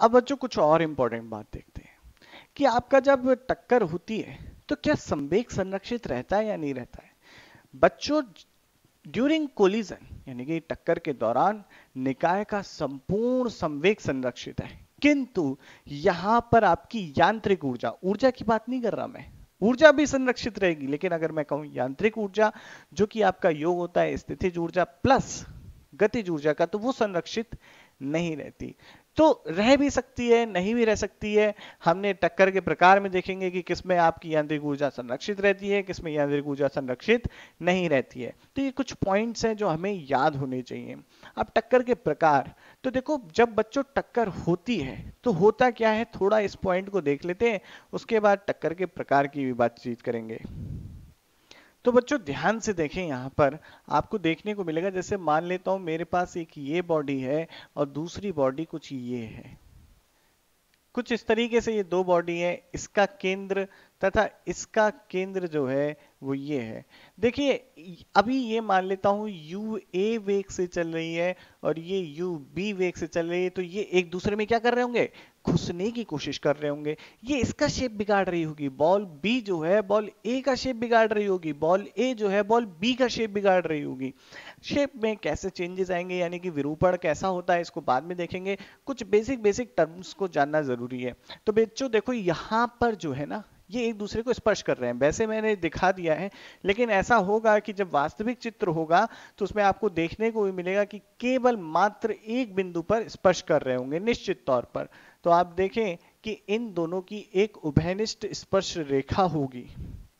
अब बच्चों कुछ और इंपॉर्टेंट बात देखते हैं कि आपका जब टक्कर होती है तो क्या संवेग संरक्षित रहता है या नहीं रहता है बच्चों ड्यूरिंग कोलिजन यानी कि टक्कर के दौरान निकाय का संपूर्ण संवेग संरक्षित है किंतु यहां पर आपकी यांत्रिक ऊर्जा ऊर्जा की बात नहीं कर रहा मैं ऊर्जा भी संरक्षित रहेगी लेकिन अगर मैं कहूं यांत्रिक ऊर्जा जो कि आपका योग होता है स्थितिज ऊर्जा प्लस गतिज ऊर्जा का तो वो संरक्षित नहीं रहती तो रह भी सकती है नहीं भी रह सकती है हमने टक्कर के प्रकार में देखेंगे कि किसमें आपकी यांत्रिक ऊर्जा संरक्षित रहती है किसमें यांत्रिक ऊर्जा संरक्षित नहीं रहती है तो ये कुछ पॉइंट्स हैं जो हमें याद होने चाहिए अब टक्कर के प्रकार तो देखो जब बच्चों टक्कर होती है तो होता क्या है थोड़ा इस पॉइंट को देख लेते हैं उसके बाद टक्कर के प्रकार की भी बातचीत करेंगे तो बच्चों ध्यान से देखें यहाँ पर आपको देखने को मिलेगा जैसे मान लेता हूँ मेरे पास एक ये बॉडी है और दूसरी बॉडी कुछ ये है कुछ इस तरीके से ये दो बॉडी है इसका केंद्र तथा इसका केंद्र जो है वो ये है देखिए अभी ये मान लेता हूं यू ए वेग से चल रही है और ये यू बी वेग से चल रही है तो ये एक दूसरे में क्या कर रहे होंगे घुसने की कोशिश कर रहे होंगे ये इसका शेप बिगाड़ रही होगी बॉल बी जो है बॉल ए का शेप बिगाड़ रही होगी बॉल ए जो है बॉल बी का शेप बिगाड़ रही होगी शेप में कैसे चेंजेस आएंगे यानी कि विरूपण कैसा होता है इसको बाद में देखेंगे कुछ बेसिक बेसिक टर्म्स को जानना जरूरी है तो बेचो देखो यहाँ पर जो है ना ये एक दूसरे को स्पर्श कर रहे हैं वैसे मैंने दिखा दिया है लेकिन ऐसा होगा कि जब वास्तविक चित्र होगा तो उसमें आपको देखने को भी मिलेगा कि केवल मात्र एक बिंदु पर स्पर्श कर रहे होंगे निश्चित तौर पर तो आप देखें कि इन दोनों की एक उभयनिष्ठ स्पर्श रेखा होगी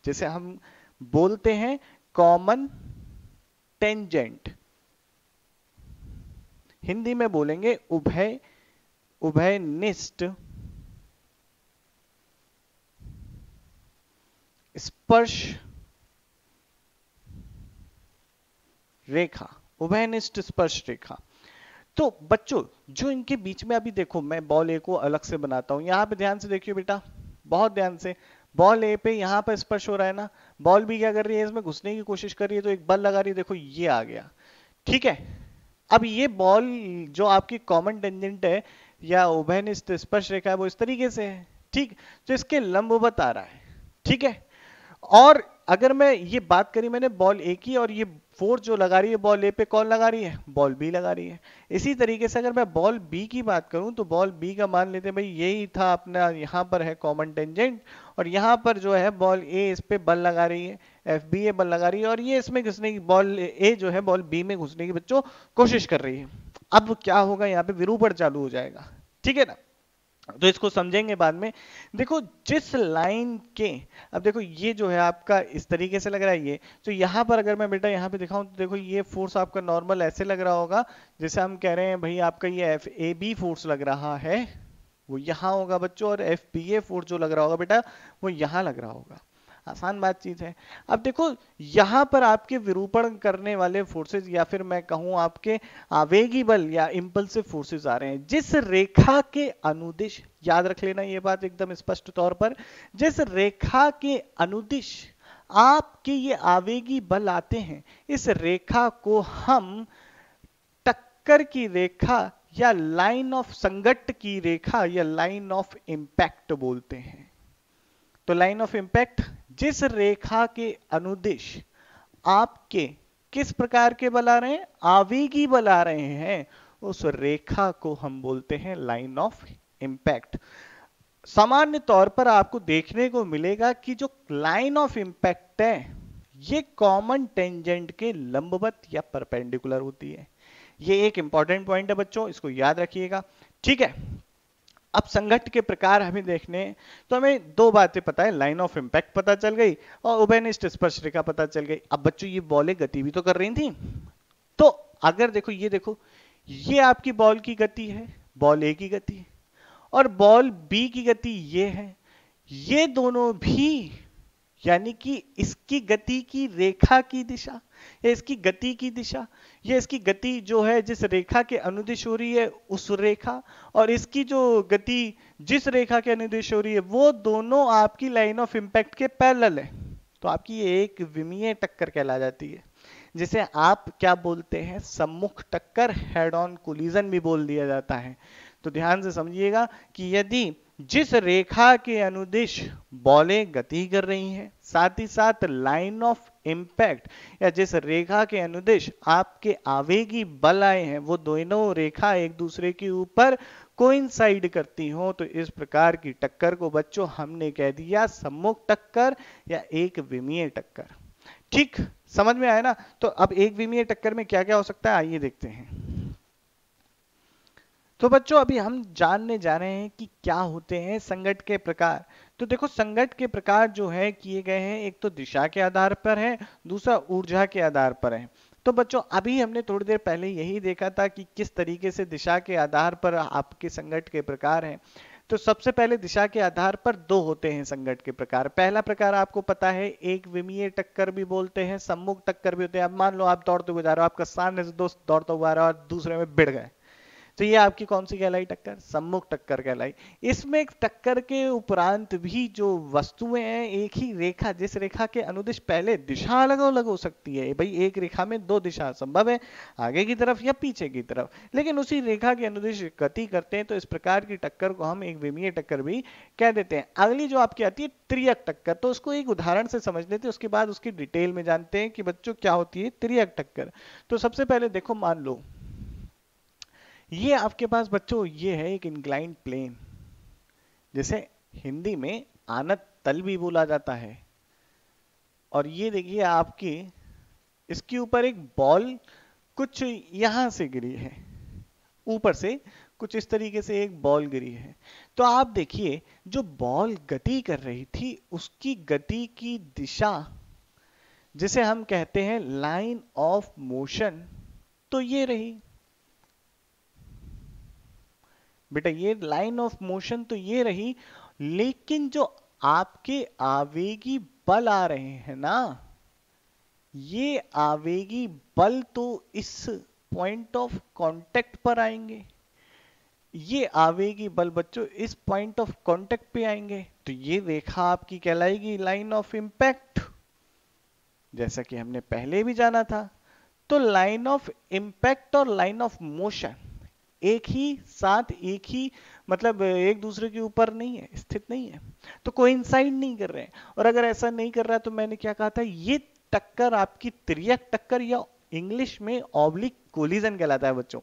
जैसे हम बोलते हैं कॉमन टेंजेंट हिंदी में बोलेंगे उभय उभयनिष्ठ स्पर्श रेखा उभयनिष्ठ स्पर्श रेखा तो बच्चों जो इनके बीच में अभी देखो मैं बॉल ए को अलग से बनाता हूं यहां पे ध्यान से देखियो बेटा बहुत ध्यान से बॉल ए पे यहां पर स्पर्श हो रहा है ना बॉल भी क्या कर रही है इसमें घुसने की कोशिश कर रही है तो एक बल लगा रही है देखो ये आ गया ठीक है अब ये बॉल जो आपकी कॉमन टेंजेंट है या उभयनिष्ठ स्पर्श रेखा है वो इस तरीके से है ठीक जो तो इसके लंबवत आ रहा है ठीक है और अगर मैं ये बात करी मैंने बॉल ए की और ये फोर्स जो लगा रही है बॉल ए पे कौन लगा रही है बॉल बी लगा रही है इसी तरीके से अगर मैं बॉल बी की बात करूं तो बॉल बी का मान लेते हैं भाई यही था अपना यहाँ पर है कॉमन टेंजेंट और यहाँ पर जो है बॉल ए इस पे बल लगा रही है एफ बी ए बल लगा रही है और ये इसमें घुसने की बॉल ए जो है बॉल बी में घुसने की बच्चों कोशिश कर रही है अब क्या होगा यहाँ पे विरूपण चालू हो जाएगा ठीक है ना तो इसको समझेंगे बाद में देखो जिस लाइन के अब देखो ये जो है आपका इस तरीके से लग रहा है ये तो यहाँ पर अगर मैं बेटा यहाँ पे दिखाऊं तो देखो ये फोर्स आपका नॉर्मल ऐसे लग रहा होगा जैसे हम कह रहे हैं भाई आपका ये एफ ए बी फोर्स लग रहा है वो यहाँ होगा बच्चों और एफ बी ए फोर्स जो लग रहा होगा बेटा वो यहाँ लग रहा होगा आसान बातचीत है अब देखो यहाँ पर आपके विरूपण करने वाले फोर्सेस या फिर मैं कहूँ आपके आवेगी बल या इम्पल्सिव फोर्सेस आ रहे हैं जिस रेखा के अनुदिश याद रख लेना ये बात एकदम स्पष्ट तौर पर जिस रेखा के अनुदिश आपके ये आवेगी बल आते हैं इस रेखा को हम टक्कर की रेखा या लाइन ऑफ संगट की रेखा या लाइन ऑफ इंपैक्ट बोलते हैं तो लाइन ऑफ इंपैक्ट जिस रेखा के अनुदेश आपके किस प्रकार के बल आ रहे हैं आवेगी बल आ रहे हैं उस रेखा को हम बोलते हैं लाइन ऑफ इंपैक्ट सामान्य तौर पर आपको देखने को मिलेगा कि जो लाइन ऑफ इंपैक्ट है ये कॉमन टेंजेंट के लंबवत या परपेंडिकुलर होती है ये एक इंपॉर्टेंट पॉइंट है बच्चों इसको याद रखिएगा ठीक है अब संघट के प्रकार हमें देखने तो हमें दो बातें पता है लाइन ऑफ इंपैक्ट पता चल गई और उभयनिष्ठ स्पर्श रेखा पता चल गई अब बच्चों ये बॉलें गति भी तो कर रही थी तो अगर देखो ये देखो ये आपकी बॉल की गति है बॉल ए की गति और बॉल बी की गति ये है ये दोनों भी यानी कि इसकी गति की रेखा की दिशा या इसकी गति की दिशा या इसकी गति जो है जिस रेखा के अनुदेश हो रही है उस रेखा और इसकी जो गति जिस रेखा के अनुदेश हो रही है वो दोनों आपकी लाइन ऑफ इंपैक्ट के पैरेलल है तो आपकी ये एक विमीय टक्कर कहला जाती है जिसे आप क्या बोलते हैं सम्मुख टक्कर हेड ऑन कोलिजन भी बोल दिया जाता है तो ध्यान से समझिएगा कि यदि जिस रेखा के अनुदिश बॉलें गति कर रही हैं साथ ही साथ लाइन ऑफ इंपैक्ट या जिस रेखा के अनुदिश आपके आवेगी बल आए हैं वो दोनों रेखा एक दूसरे के ऊपर कोइंसाइड करती हो तो इस प्रकार की टक्कर को बच्चों हमने कह दिया सम्मुख टक्कर या एक विमीय टक्कर ठीक समझ में आया ना तो अब एक विमीय टक्कर में क्या क्या हो सकता है आइए देखते हैं तो बच्चों अभी हम जानने जा रहे हैं कि क्या होते हैं संगठ के प्रकार तो देखो संगठ के प्रकार जो है किए गए हैं एक तो दिशा के आधार पर है दूसरा ऊर्जा के आधार पर है तो बच्चों अभी हमने थोड़ी देर पहले यही देखा था कि किस तरीके से दिशा के आधार पर आपके संगठ के प्रकार हैं तो सबसे पहले दिशा के आधार पर दो होते हैं संगठ के प्रकार पहला प्रकार आपको पता है एक विमीय टक्कर भी बोलते हैं सम्मुख टक्कर भी होते हैं अब मान लो आप दौड़ते हुए जा रहे हो आपका सामने से दोस्त दौड़ता हुआ रहा है और दूसरे में भिड़ गए तो ये आपकी कौन सी कहलाई टक्कर सम्मुख टक्कर कहलाई इसमें टक्कर के उपरांत भी जो वस्तुएं हैं एक ही रेखा जिस रेखा के अनुदिश पहले दिशा अलग अलग हो सकती है भाई एक रेखा में दो दिशा संभव है आगे की तरफ या पीछे की तरफ लेकिन उसी रेखा के अनुदिश गति करते हैं तो इस प्रकार की टक्कर को हम एक विमीय टक्कर भी कह देते हैं अगली जो आपकी आती है त्रियक टक्कर तो उसको एक उदाहरण से समझ लेते हैं उसके बाद उसकी डिटेल में जानते हैं कि बच्चों क्या होती है त्रियक टक्कर तो सबसे पहले देखो मान लो ये आपके पास बच्चों ये है एक इंक्लाइंड प्लेन जैसे हिंदी में आनत तल भी बोला जाता है और ये देखिए आपकी इसके ऊपर एक बॉल कुछ यहां से गिरी है ऊपर से कुछ इस तरीके से एक बॉल गिरी है तो आप देखिए जो बॉल गति कर रही थी उसकी गति की दिशा जिसे हम कहते हैं लाइन ऑफ मोशन तो ये रही बेटा ये लाइन ऑफ मोशन तो ये रही लेकिन जो आपके आवेगी बल आ रहे हैं ना ये आवेगी बल तो इस पॉइंट ऑफ कांटेक्ट पर आएंगे ये आवेगी बल बच्चों इस पॉइंट ऑफ कांटेक्ट पे आएंगे तो ये रेखा आपकी कहलाएगी लाइन ऑफ इम्पैक्ट जैसा कि हमने पहले भी जाना था तो लाइन ऑफ इंपैक्ट और लाइन ऑफ मोशन एक ही साथ एक ही मतलब एक दूसरे के ऊपर नहीं है स्थित नहीं है तो कोई नहीं कर रहे हैं और अगर ऐसा नहीं कर रहा तो मैंने क्या कहा था ये टक्कर आपकी त्रियक टक्कर या इंग्लिश में ऑब्लिक कोलिजन कहलाता है बच्चों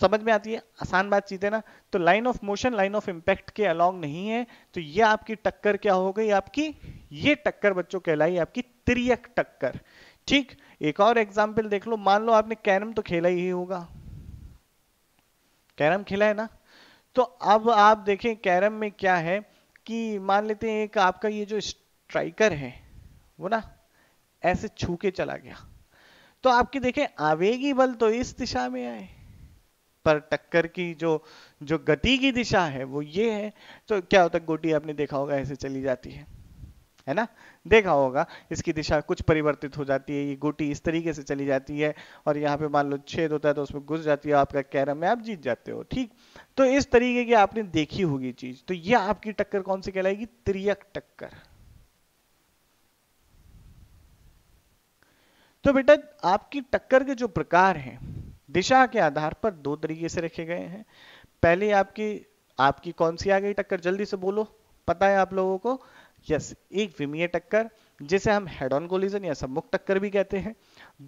समझ में आती है आसान चीज है ना तो line of motion line of impact के अलॉन्ग नहीं है तो ये आपकी टक्कर क्या हो गई आपकी ये टक्कर बच्चों कहलाई आपकी त्रियक टक्कर ठीक एक और एग्जाम्पल देख लो मान लो आपने कैरम तो खेला ही होगा कैरम खेला है ना तो अब आप देखें कैरम में क्या है कि मान लेते हैं एक आपका ये जो स्ट्राइकर है वो ना ऐसे छू के चला गया तो आपकी देखें आवेगी बल तो इस दिशा में आए पर टक्कर की जो जो गति की दिशा है वो ये है तो क्या होता है गोटी आपने देखा होगा ऐसे चली जाती है है ना देखा होगा इसकी दिशा कुछ परिवर्तित हो जाती है ये गोटी इस तरीके से चली जाती है और यहाँ पे मान लो छेद होता है तो उसमें घुस जाती है आपका कैरम में आप जीत जाते हो ठीक तो इस तरीके की आपने देखी होगी चीज तो ये आपकी टक्कर कौन सी कहलाएगी त्रियक टक्कर तो बेटा आपकी टक्कर के जो प्रकार हैं दिशा के आधार पर दो तरीके से रखे गए हैं पहले आपकी आपकी कौन सी आ गई टक्कर जल्दी से बोलो पता है आप लोगों को यस एक विमीय टक्कर जिसे हम हेड ऑन कोलिजन या सम्मुख टक्कर भी कहते हैं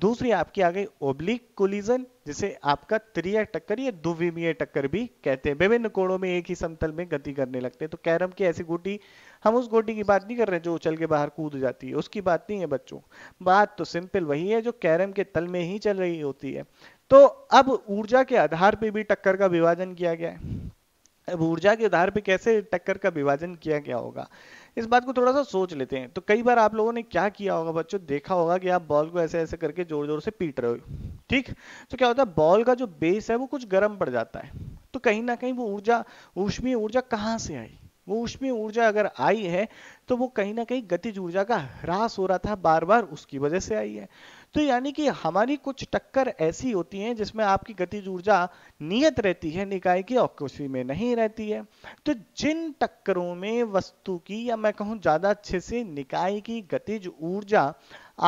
दूसरी आपकी आ गई ओब्लिक कोलिजन जिसे आपका त्रिय टक्कर या दुविमीय टक्कर भी कहते हैं विभिन्न कोणों में एक ही समतल में गति करने लगते हैं तो कैरम की ऐसी गोटी हम उस गोटी की बात नहीं कर रहे जो उछल के बाहर कूद जाती है उसकी बात नहीं है बच्चों बात तो सिंपल वही है जो कैरम के तल में ही चल रही होती है तो अब ऊर्जा के आधार पर भी टक्कर का विभाजन किया गया है ऊर्जा के आधार पे कैसे टक्कर का विभाजन किया गया होगा इस बात को थोड़ा सा सोच लेते हैं तो कई बार आप लोगों ने क्या किया होगा बच्चों देखा होगा कि आप बॉल को ऐसे ऐसे करके जोर जोर से पीट रहे हो ठीक तो क्या होता है बॉल का जो बेस है वो कुछ गर्म पड़ जाता है तो कहीं ना कहीं वो ऊर्जा ऊष्मीय ऊर्जा कहाँ से आई वो ऊष्मीय ऊर्जा अगर आई है तो वो कहीं ना कहीं गतिज ऊर्जा का ह्रास हो रहा था बार बार उसकी वजह से आई है तो यानी कि हमारी कुछ टक्कर ऐसी होती है जिसमें आपकी गतिज ऊर्जा नियत रहती है निकाय की और में नहीं रहती है तो जिन टक्करों में वस्तु की या मैं कहूँ ज्यादा अच्छे से निकाय की गतिज ऊर्जा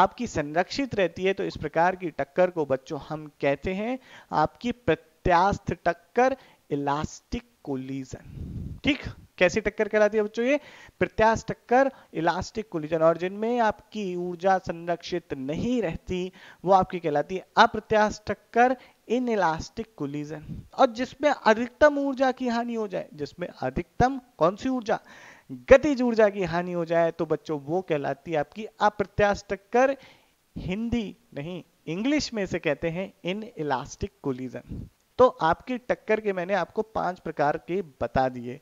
आपकी संरक्षित रहती है तो इस प्रकार की टक्कर को बच्चों हम कहते हैं आपकी प्रत्यास्थ टक्कर इलास्टिक कोलिजन ठीक कैसी टक्कर कहलाती है बच्चों ये प्रत्याश टक्कर इलास्टिक कोलिजन और जिनमें आपकी ऊर्जा संरक्षित नहीं रहती वो आपकी कहलाती है अप्रत्याश टक्कर इन इलास्टिक कोलिजन और जिसमें अधिकतम ऊर्जा की हानि हो जाए जिसमें अधिकतम कौन सी ऊर्जा गतिज ऊर्जा की हानि हो जाए तो बच्चों वो कहलाती है आपकी अप्रत्याश टक्कर हिंदी नहीं इंग्लिश में से कहते हैं इन इलास्टिक कोलिजन तो आपकी टक्कर के मैंने आपको पांच प्रकार के बता दिए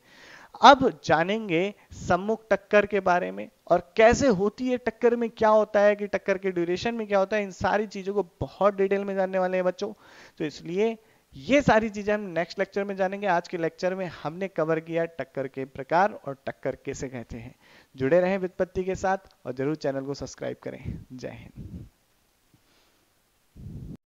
अब जानेंगे सम्मुख टक्कर के बारे में और कैसे होती है टक्कर में क्या होता है कि टक्कर के ड्यूरेशन में क्या होता है इन सारी चीजों को बहुत डिटेल में जानने वाले हैं बच्चों तो इसलिए ये सारी चीजें हम नेक्स्ट लेक्चर में जानेंगे आज के लेक्चर में हमने कवर किया टक्कर के प्रकार और टक्कर कैसे कहते हैं जुड़े रहें वित्पत्ति के साथ और जरूर चैनल को सब्सक्राइब करें जय हिंद